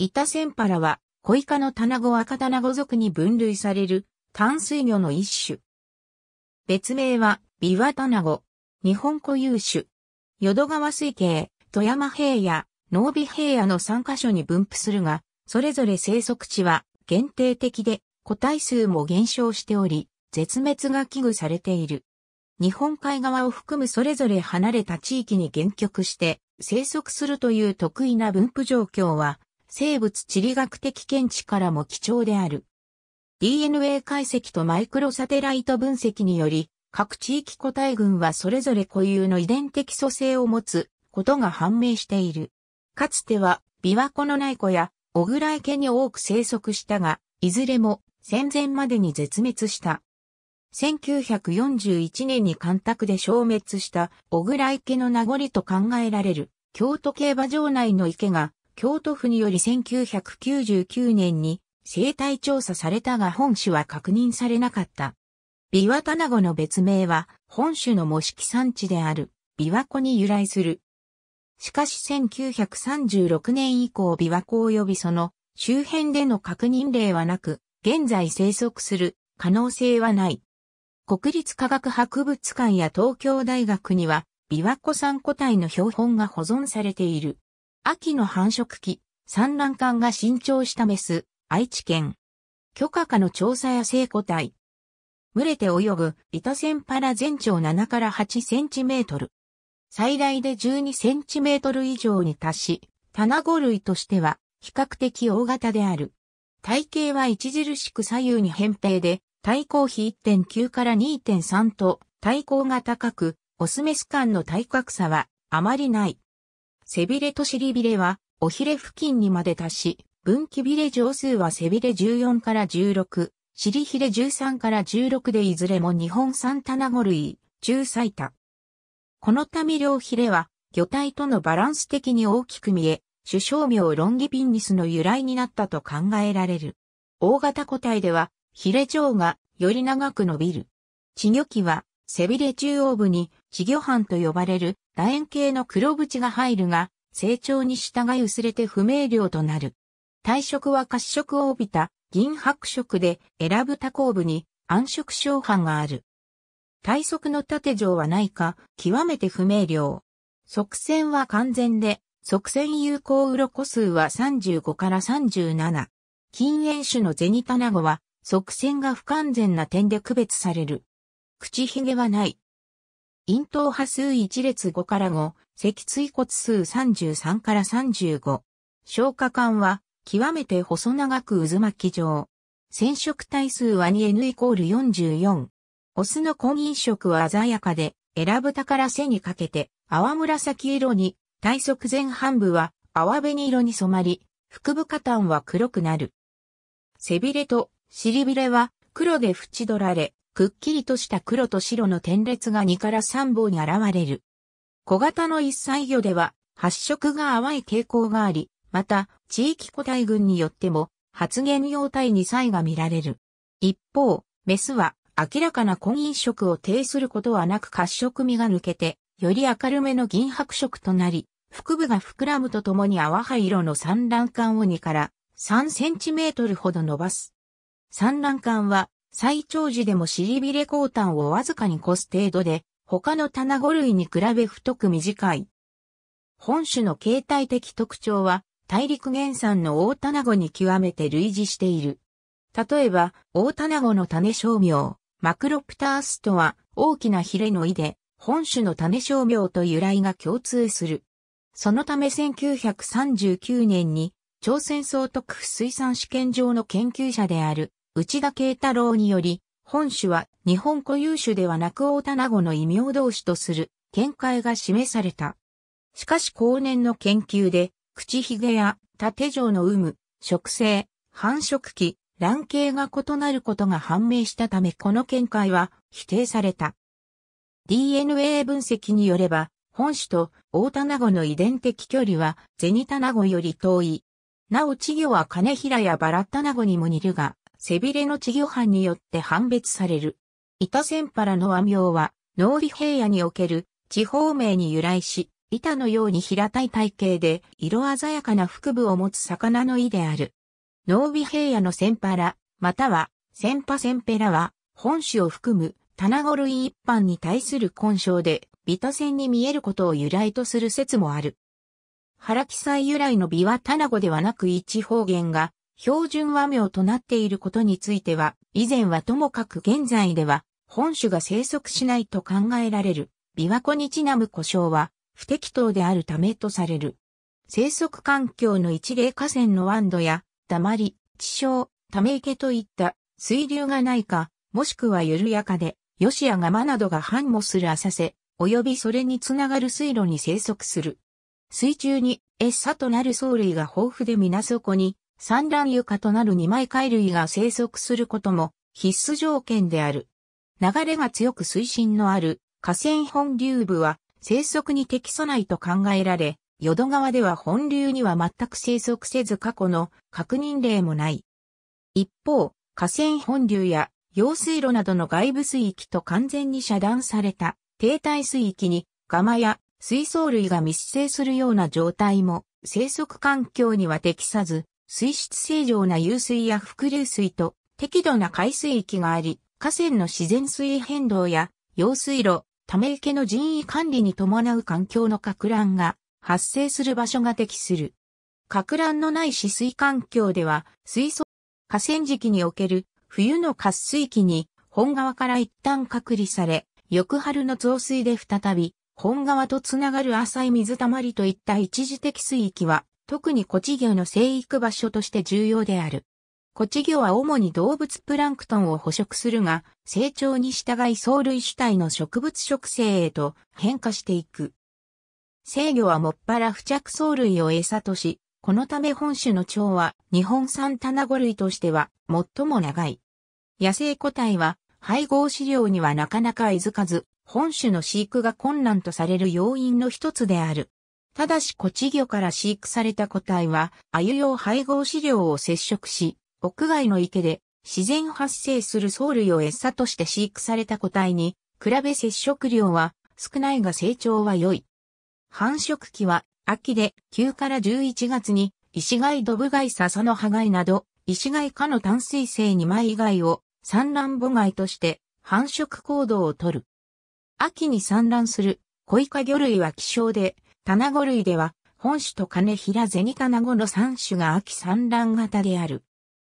イタセンパラは、コイカのタナゴ赤タナゴ族に分類される淡水魚の一種。別名は、ビワタナゴ、日本固有種。淀川水系、富山平野、濃尾平野の3カ所に分布するが、それぞれ生息地は限定的で、個体数も減少しており、絶滅が危惧されている。日本海側を含むそれぞれ離れた地域に限局して生息するという得意な分布状況は生物地理学的見地からも貴重である。DNA 解析とマイクロサテライト分析により、各地域個体群はそれぞれ固有の遺伝的組成を持つことが判明している。かつては、琵琶湖の内湖や小倉池に多く生息したが、いずれも戦前までに絶滅した。1941年に干拓で消滅した小倉池の名残と考えられる京都競馬場内の池が京都府により1999年に生態調査されたが本種は確認されなかった。ビワタナゴの別名は本種の模式産地である琵琶湖に由来する。しかし1936年以降琵琶湖及びその周辺での確認例はなく、現在生息する可能性はない。国立科学博物館や東京大学には琵琶湖産個体の標本が保存されている。秋の繁殖期、産卵管が新調したメス、愛知県。許可下の調査や成個体。群れて泳ぐ、イタセンパラ全長7から8センチメートル。最大で12センチメートル以上に達し、棚五類としては比較的大型である。体型は著しく左右に扁平で、体高比1.9から2.3と体高が高く、オスメス間の体格差はあまりない。背びれと尻びれは、おひれ付近にまで達し、分岐びれ上数は背びれ14から16、尻ひれ13から16でいずれも日本産五類、中最多。このため両ひれは、魚体とのバランス的に大きく見え、首相名ロンギピンニスの由来になったと考えられる。大型個体では、ヒレ状がより長く伸びる。稚魚期は背びれ中央部に、稚魚斑と呼ばれる楕円形の黒縁が入るが、成長に従い薄れて不明瞭となる。体色は褐色を帯びた銀白色で、選ぶ多項部に暗色小斑がある。体側の縦状はないか、極めて不明瞭。側線は完全で、側線有効鱗数は35から37。禁煙種のゼニタナゴは、側線が不完全な点で区別される。口ひげはない。咽頭波数1列5から5、脊椎骨数33から35。消化管は、極めて細長く渦巻き状。染色体数は 2N イコール44。オスの婚姻色は鮮やかで、エラブから背にかけて、淡紫色に、体側前半部は、淡紅色に染まり、腹部下端は黒くなる。背びれと尻びれは黒で縁取られ、くっきりとした黒と白の点列が2から3本現れる。小型の一歳魚では発色が淡い傾向があり、また地域個体群によっても発現用体2歳が見られる。一方、メスは明らかな婚姻色を呈することはなく褐色味が抜けて、より明るめの銀白色となり、腹部が膨らむとともに淡灰色の産卵管を2から3センチメートルほど伸ばす。産卵管は最長時でも尻びれ後端をわずかに越す程度で、他の卵類に比べ太く短い。本種の形態的特徴は、大陸原産の大卵に極めて類似している。例えば、大卵の種商名、マクロプタースとは大きなヒレの意で、本種の種商名と由来が共通する。そのため1939年に、朝鮮総督府水産試験場の研究者である内田慶太郎により、本種は日本固有種ではなく大田名護の異名同士とする見解が示された。しかし後年の研究で、口ひげや縦状の有無、植生、繁殖期、卵形が異なることが判明したためこの見解は否定された。DNA 分析によれば、本種と大田名護の遺伝的距離はゼニタナゴより遠い。なお稚魚は金平やバラッタナゴにも似るが、背びれの稚魚斑によって判別される。板千パラの和名は、農美平野における地方名に由来し、板のように平たい体型で色鮮やかな腹部を持つ魚の意である。農美平野のセンパラ、またはセンパセンペラは本種を含む棚子類一般に対する根性でビタ線に見えることを由来とする説もある。原木祭由来の美は棚子ではなく一方言が標準和名となっていることについては、以前はともかく現在では、本種が生息しないと考えられる、琵琶湖にちなむ故障は、不適当であるためとされる。生息環境の一例河川の湾土や、黙り、地床、ため池といった水流がないか、もしくは緩やかで、ヨシやガマなどが繁茂する浅瀬、及びそれにつながる水路に生息する。水中に餌となる藻類が豊富で水底に産卵床となる二枚貝類が生息することも必須条件である。流れが強く水深のある河川本流部は生息に適さないと考えられ、淀川では本流には全く生息せず過去の確認例もない。一方、河川本流や用水路などの外部水域と完全に遮断された停滞水域にガマや水槽類が密生するような状態も生息環境には適さず、水質正常な湧水や伏流水と適度な海水域があり、河川の自然水位変動や用水路、ため池の人為管理に伴う環境の拡乱が発生する場所が適する。拡乱のない止水環境では、水素、河川敷における冬の渇水期に本川から一旦隔離され、翌春の増水で再び本川とつながる浅い水たまりといった一時的水域は特にコチギョの生育場所として重要である。コチギョは主に動物プランクトンを捕食するが、成長に従い藻類主体の植物植生へと変化していく。生魚はもっぱら付着藻類を餌とし、このため本種の腸は日本産ゴ類としては最も長い。野生個体は配合飼料にはなかなか居づかず、本種の飼育が困難とされる要因の一つである。ただし古地魚から飼育された個体は、鮎用配合飼料を接触し、屋外の池で自然発生する藻類を餌として飼育された個体に、比べ接触量は少ないが成長は良い。繁殖期は秋で9から11月に、石貝ドブ貝笹の葉貝など、石貝科の淡水性2枚以外を産卵母貝として繁殖行動をとる。秋に産卵する、小イカ魚類は希少で、棚子類では、本種と金平銭ナ子の三種が秋産卵型である。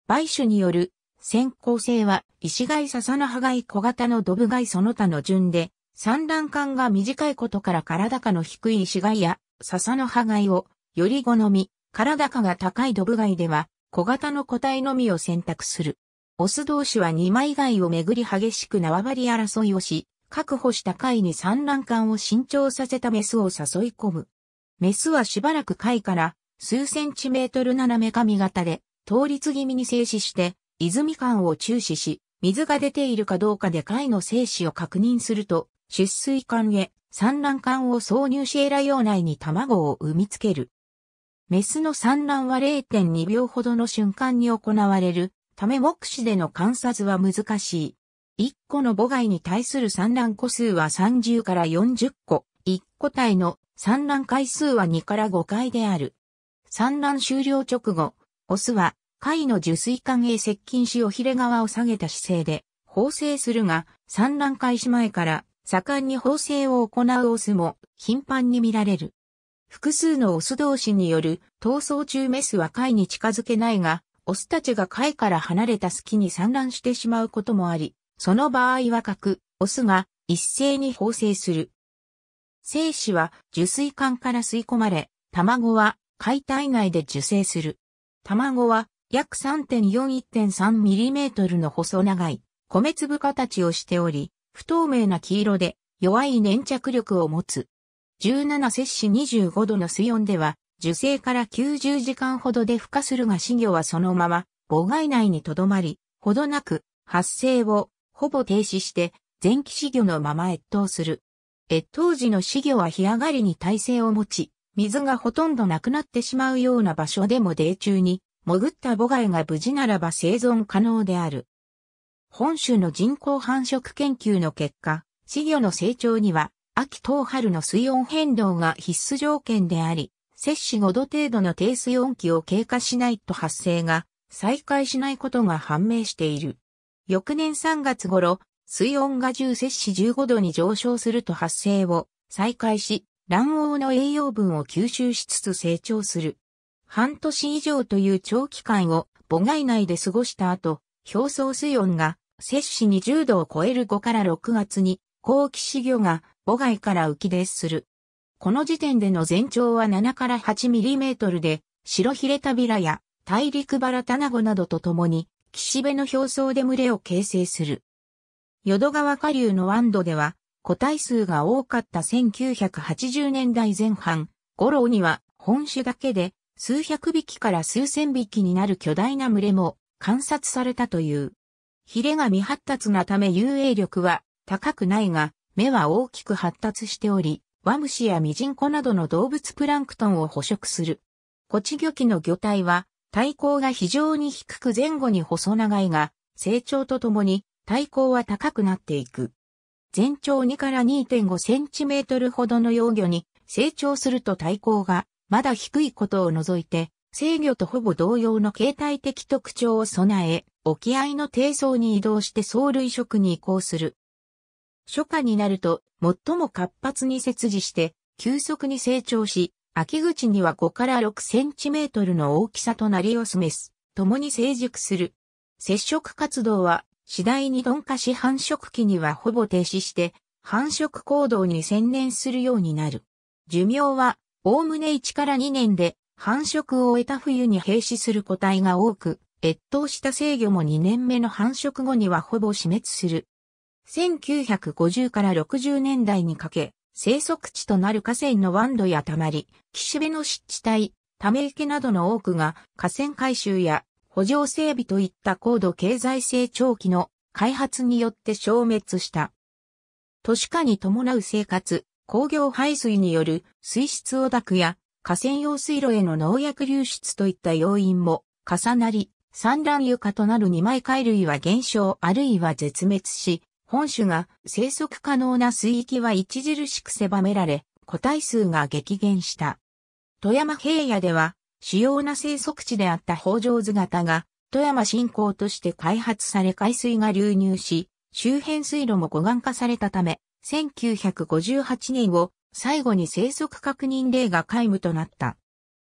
梅種による先行性は、石貝笹の葉貝小型のドブ貝その他の順で、産卵管が短いことから体価の低い石貝や笹の葉貝をより好み、体価が高いドブ貝では小型の個体のみを選択する。オス同士は二枚貝をめぐり激しく縄張り争いをし、確保した貝に産卵管を伸長させたメスを誘い込む。メスはしばらく貝から数センチメートル斜め髪型で、倒立気味に静止して、泉管を注視し、水が出ているかどうかで貝の生死を確認すると、出水管へ産卵管を挿入しエラ用内に卵を産みつける。メスの産卵は0.2秒ほどの瞬間に行われるため目視での観察は難しい。1個の母貝に対する産卵個数は30から40個、1個体の産卵回数は2から5回である。産卵終了直後、オスは貝の受水管へ接近しおひれ側を下げた姿勢で放生するが、産卵開始前から盛んに放生を行うオスも頻繁に見られる。複数のオス同士による逃走中メスは貝に近づけないが、オスたちが貝から離れた隙に産卵してしまうこともあり、その場合は核、オスが一斉に放生する。精子は受水管から吸い込まれ、卵は解体内で受精する。卵は約 3.4-1.3mm の細長い米粒形をしており、不透明な黄色で弱い粘着力を持つ。17摂氏25度の水温では、受精から90時間ほどで孵化するが死魚はそのまま、母外内に留まり、ほどなく発生をほぼ停止して、前期死魚のまま越冬する。越冬時の死魚は干上がりに耐性を持ち、水がほとんどなくなってしまうような場所でも泥中に潜った母貝が無事ならば生存可能である。本州の人工繁殖研究の結果、稚魚の成長には、秋冬春の水温変動が必須条件であり、摂氏5度程度の低水温期を経過しないと発生が再開しないことが判明している。翌年3月頃、水温が10摂氏15度に上昇すると発生を再開し、卵黄の栄養分を吸収しつつ成長する。半年以上という長期間を母外内で過ごした後、表層水温が摂氏20度を超える5から6月に、後期死魚が母外から浮き出する。この時点での全長は7から8ミリメートルで、白ヒレタビラや大陸バラタナゴなどと共に岸辺の表層で群れを形成する。淀川下流の湾度では、個体数が多かった1980年代前半、郎には本種だけで数百匹から数千匹になる巨大な群れも観察されたという。ヒレが未発達なため遊泳力は高くないが、目は大きく発達しており、ワムシやミジンコなどの動物プランクトンを捕食する。コチ魚器の魚体は体高が非常に低く前後に細長いが、成長とともに体高は高くなっていく。全長2から2.5センチメートルほどの幼魚に成長すると体高がまだ低いことを除いて、制御とほぼ同様の形態的特徴を備え、沖合の低層に移動して藻類食に移行する。初夏になると最も活発に切除して急速に成長し、秋口には5から6センチメートルの大きさとなりを示す。共に成熟する。接触活動は次第に鈍化し繁殖期にはほぼ停止して、繁殖行動に専念するようになる。寿命は、おおむね1から2年で、繁殖を終えた冬に閉止する個体が多く、越冬した制御も2年目の繁殖後にはほぼ死滅する。1950から60年代にかけ、生息地となる河川の湾土やたまり、岸辺の湿地帯、ため池などの多くが河川改修や補助整備といった高度経済成長期の開発によって消滅した。都市化に伴う生活、工業排水による水質汚濁や河川用水路への農薬流出といった要因も重なり、産卵床となる二枚貝類は減少あるいは絶滅し、本種が生息可能な水域は著しく狭められ、個体数が激減した。富山平野では、主要な生息地であった北条図型が、富山新港として開発され海水が流入し、周辺水路も護岸化されたため、1958年を最後に生息確認例が皆無となった。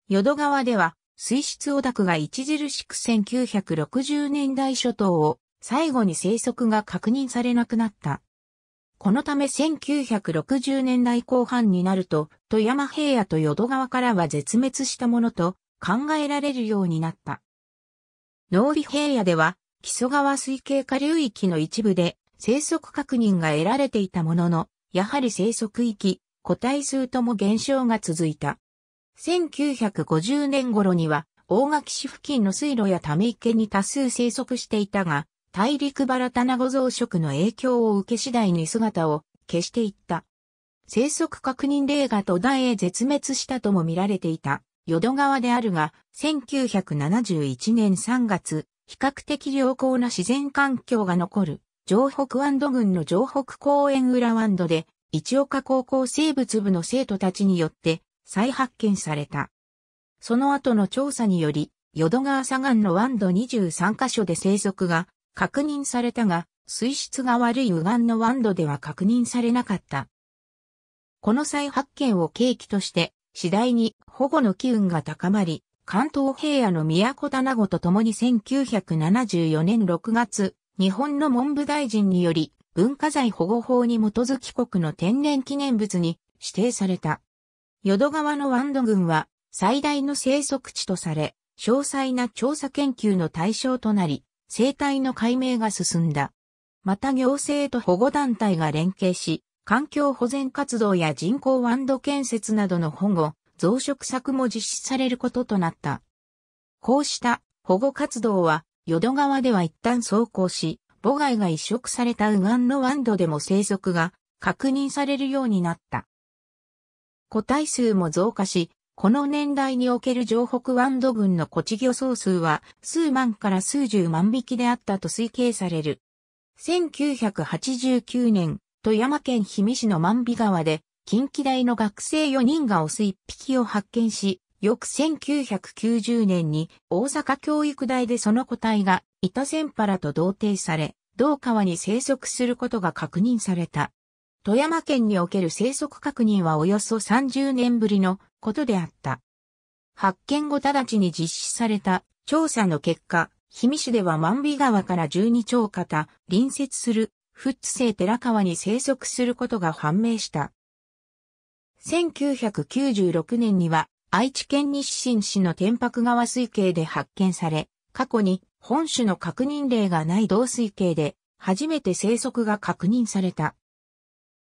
淀川では、水質オタクが著しく1960年代初頭を最後に生息が確認されなくなった。このため1960年代後半になると、富山平野と淀川からは絶滅したものと考えられるようになった。農美平野では、木曽川水系下流域の一部で生息確認が得られていたものの、やはり生息域、個体数とも減少が続いた。1950年頃には、大垣市付近の水路やため池に多数生息していたが、大陸バラタナゴ増殖の影響を受け次第に姿を消していった。生息確認例が途絶え絶滅したとも見られていた、淀川であるが、1971年3月、比較的良好な自然環境が残る、城北湾ド郡の城北公園裏湾ドで、一岡高校生物部の生徒たちによって再発見された。その後の調査により、淀川左岸の湾ド23カ所で生息が確認されたが、水質が悪い右岸のワンドでは確認されなかった。この再発見を契機として、次第に保護の機運が高まり、関東平野の都棚子と共に1974年6月、日本の文部大臣により文化財保護法に基づき国の天然記念物に指定された。淀川のワンド群は最大の生息地とされ、詳細な調査研究の対象となり、生態の解明が進んだ。また行政と保護団体が連携し、環境保全活動や人口ンド建設などの保護、増殖策も実施されることとなった。こうした保護活動は、淀川では一旦走行し、母貝が移植された右岸のワンドでも生息が確認されるようになった。個体数も増加し、この年代における城北湾土群のコチ魚総数は数万から数十万匹であったと推計される。1989年、富山県氷見市の万美川で近畿大の学生4人がオス1匹を発見し、翌1990年に大阪教育大でその個体が板センパラと同定され、同川に生息することが確認された。富山県における生息確認はおよそ30年ぶりのことであった。発見後直ちに実施された調査の結果、氷見市では万美川から十二丁方、隣接する富津生寺川に生息することが判明した。1996年には愛知県日清市の天白川水系で発見され、過去に本種の確認例がない同水系で初めて生息が確認された。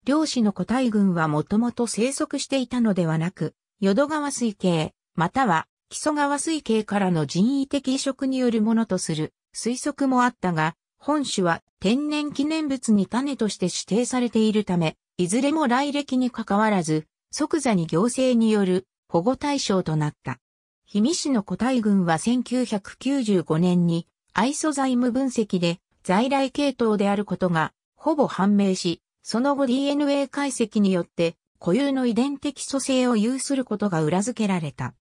漁師の個体群はもともと生息していたのではなく、淀川水系、または木曽川水系からの人為的移植によるものとする推測もあったが、本種は天然記念物に種として指定されているため、いずれも来歴に関わらず、即座に行政による保護対象となった。氷見市の古代群は1995年に愛素材無分析で在来系統であることがほぼ判明し、その後 DNA 解析によって固有の遺伝的組成を有することが裏付けられた。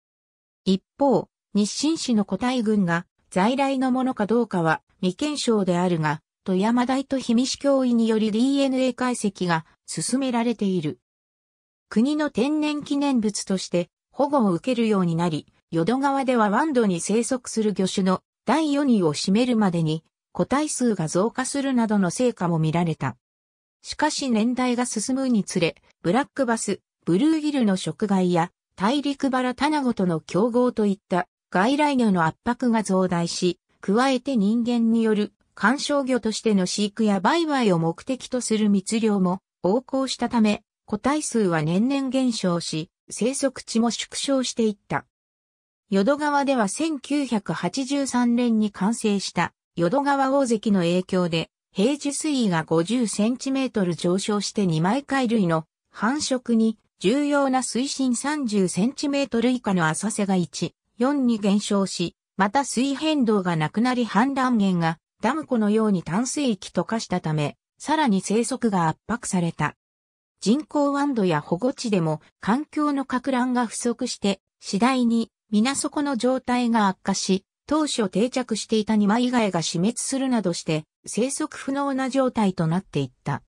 一方、日清氏の個体群が在来のものかどうかは未検証であるが、富山大と氷見市教委により DNA 解析が進められている。国の天然記念物として保護を受けるようになり、淀川ではワンドに生息する魚種の第4位を占めるまでに個体数が増加するなどの成果も見られた。しかし年代が進むにつれ、ブラックバス、ブルーギルの食害や、大陸バラタナゴとの競合といった外来魚の圧迫が増大し、加えて人間による干渉魚としての飼育や売買を目的とする密漁も横行したため、個体数は年々減少し、生息地も縮小していった。淀川では1983年に完成した淀川大関の影響で平時水位が50センチメートル上昇して2枚貝類の繁殖に重要な水深30センチメートル以下の浅瀬が1、4に減少し、また水変動がなくなり氾濫源がダム湖のように淡水域と化したため、さらに生息が圧迫された。人口湾土や保護地でも環境の拡乱が不足して、次第に水底の状態が悪化し、当初定着していた2枚外が死滅するなどして生息不能な状態となっていった。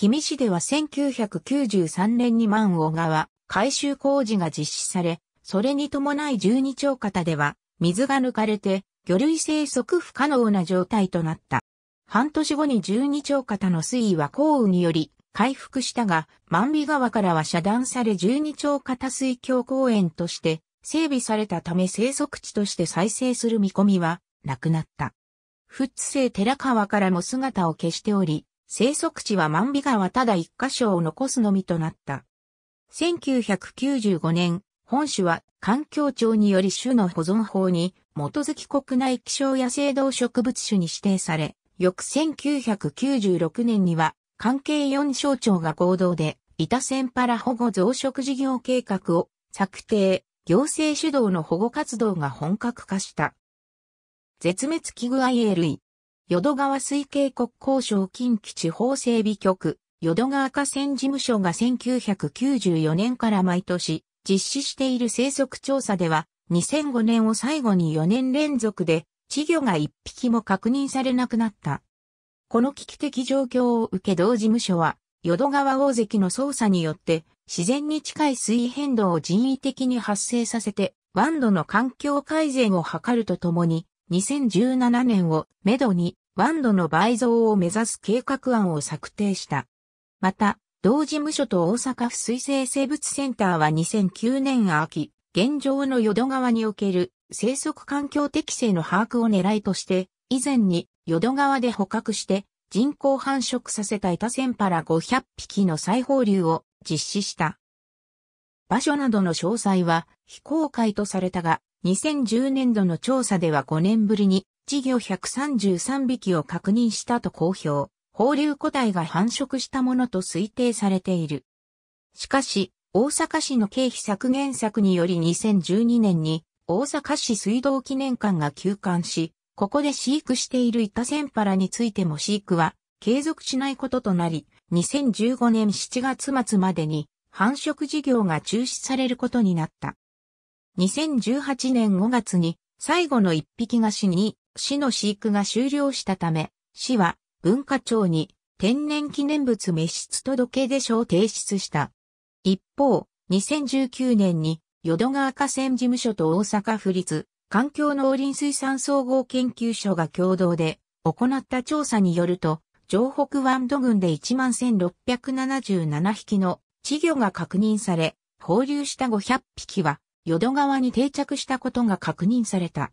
氷見市では1993年に万尾川改修工事が実施され、それに伴い十二町方では水が抜かれて魚類生息不可能な状態となった。半年後に十二町方の水位は降雨により回復したが、万尾川からは遮断され十二町方水峡公園として整備されたため生息地として再生する見込みはなくなった。富津生寺川からも姿を消しており、生息地は万美川ただ一箇所を残すのみとなった。1995年、本種は環境庁により種の保存法に基づき国内気象野生動植物種に指定され、翌1996年には関係4省庁が合同で、板線パラ保護増殖事業計画を策定、行政主導の保護活動が本格化した。絶滅危惧 IA 類。淀川水系国交省近畿地方整備局、淀川河川事務所が1994年から毎年実施している生息調査では、2005年を最後に4年連続で稚魚が1匹も確認されなくなった。この危機的状況を受け同事務所は、淀川大関の捜査によって自然に近い水位変動を人為的に発生させて、ワンドの環境改善を図るとともに、2017年をめどにワンドの倍増を目指す計画案を策定した。また、同事務所と大阪府水生生物センターは2009年秋、現状の淀川における生息環境適正の把握を狙いとして、以前に淀川で捕獲して人工繁殖させたエタセンパラ500匹の再放流を実施した。場所などの詳細は非公開とされたが、2010年度の調査では5年ぶりに稚魚133匹を確認したと公表、放流個体が繁殖したものと推定されている。しかし、大阪市の経費削減策により2012年に大阪市水道記念館が休館し、ここで飼育しているイタセンパラについても飼育は継続しないこととなり、2015年7月末までに繁殖事業が中止されることになった。2018年5月に最後の一匹が死に、市の飼育が終了したため、市は文化庁に天然記念物滅失届出書を提出した。一方、2019年に淀川河川事務所と大阪府立環境農林水産総合研究所が共同で行った調査によると、城北湾土群で11,677匹の稚魚が確認され、放流した500匹は、淀川に定着したことが確認された。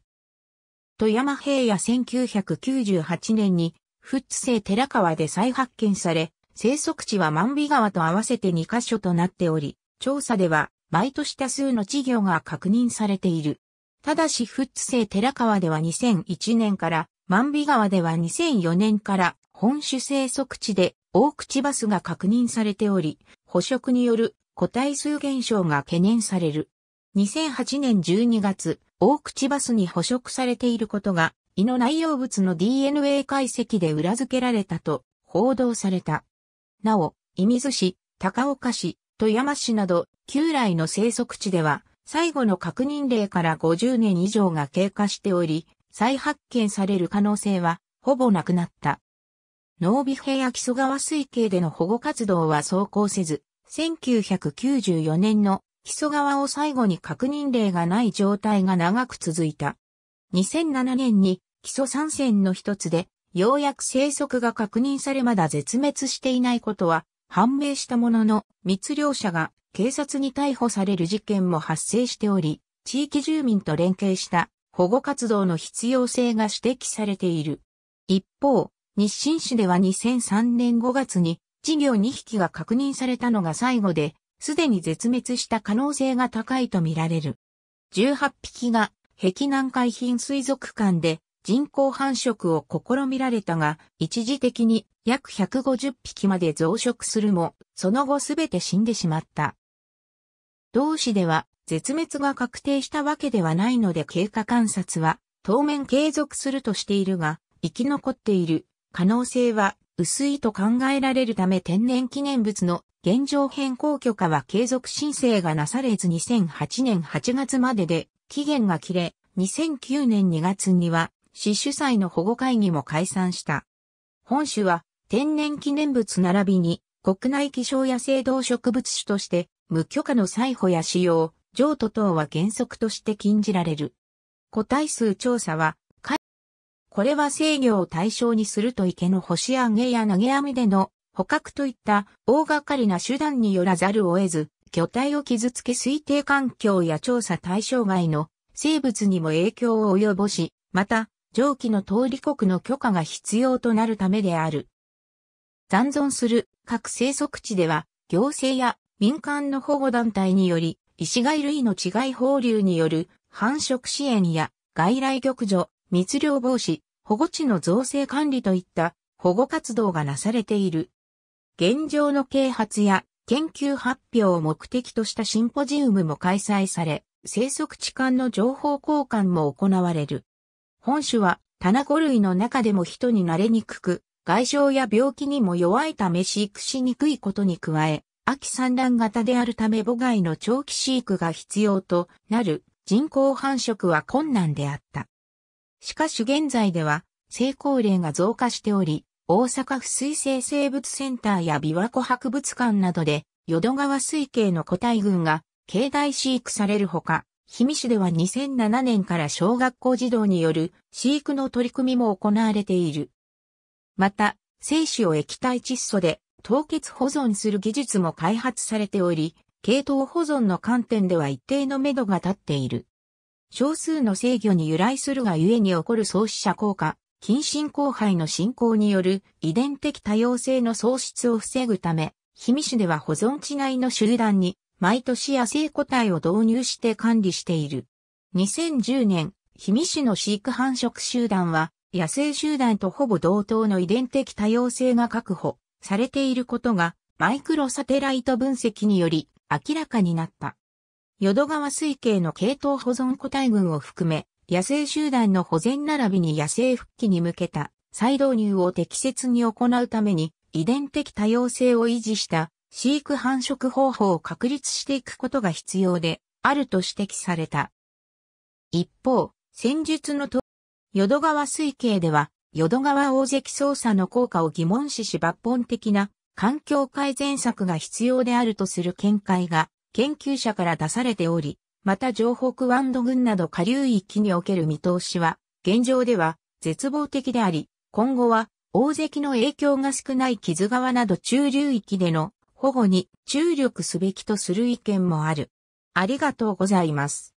富山平野1998年に、富津生寺川で再発見され、生息地は万美川と合わせて2カ所となっており、調査では、毎年多数の稚魚が確認されている。ただし、富津生寺川では2001年から、万美川では2004年から、本種生息地で大口バスが確認されており、捕食による個体数減少が懸念される。2008年12月、大口バスに捕食されていることが、胃の内容物の DNA 解析で裏付けられたと報道された。なお、伊水市、高岡市、富山市など、旧来の生息地では、最後の確認例から50年以上が経過しており、再発見される可能性は、ほぼなくなった。濃尾平木曽川水系での保護活動は走行せず、1994年の木曽川を最後に確認例がない状態が長く続いた。2007年に木曽三線の一つで、ようやく生息が確認されまだ絶滅していないことは判明したものの、密漁者が警察に逮捕される事件も発生しており、地域住民と連携した保護活動の必要性が指摘されている。一方、日清市では2003年5月に事業2匹が確認されたのが最後で、すでに絶滅した可能性が高いとみられる。18匹が壁南海浜水族館で人工繁殖を試みられたが、一時的に約150匹まで増殖するも、その後すべて死んでしまった。同市では絶滅が確定したわけではないので経過観察は当面継続するとしているが、生き残っている可能性は薄いと考えられるため天然記念物の現状変更許可は継続申請がなされず2008年8月までで期限が切れ、2009年2月には市主催の保護会議も解散した。本種は天然記念物並びに国内気象野生動植物種として無許可の採捕や使用、譲渡等は原則として禁じられる。個体数調査はこれは制御を対象にすると池の星上げや投げ網での捕獲といった大掛かりな手段によらざるを得ず、巨体を傷つけ推定環境や調査対象外の生物にも影響を及ぼし、また、上記の通り国の許可が必要となるためである。残存する各生息地では、行政や民間の保護団体により、イシガイ類の違い放流による繁殖支援や外来玉除、密漁防止、保護地の造成管理といった保護活動がなされている。現状の啓発や研究発表を目的としたシンポジウムも開催され、生息地間の情報交換も行われる。本種は棚子類の中でも人に慣れにくく、外傷や病気にも弱いため飼育しにくいことに加え、秋産卵型であるため母外の長期飼育が必要となる人工繁殖は困難であった。しかし現在では、成功例が増加しており、大阪府水生生物センターや琵琶湖博物館などで、淀川水系の個体群が境内飼育されるほか、氷見市では2007年から小学校児童による飼育の取り組みも行われている。また、精子を液体窒素で凍結保存する技術も開発されており、系統保存の観点では一定の目処が立っている。少数の制御に由来するがゆえに起こる創始者効果、近親交配の進行による遺伝的多様性の喪失を防ぐため、氷見市では保存地内の集団に毎年野生個体を導入して管理している。2010年、氷見市の飼育繁殖集団は野生集団とほぼ同等の遺伝的多様性が確保されていることがマイクロサテライト分析により明らかになった。淀川水系の系統保存個体群を含め、野生集団の保全並びに野生復帰に向けた再導入を適切に行うために、遺伝的多様性を維持した飼育繁殖方法を確立していくことが必要であると指摘された。一方、戦術のと、淀川水系では、淀川大関操作の効果を疑問視し抜本的な環境改善策が必要であるとする見解が研究者から出されており、また上北ワンド群など下流域における見通しは、現状では絶望的であり、今後は大関の影響が少ない木津川など中流域での保護に注力すべきとする意見もある。ありがとうございます。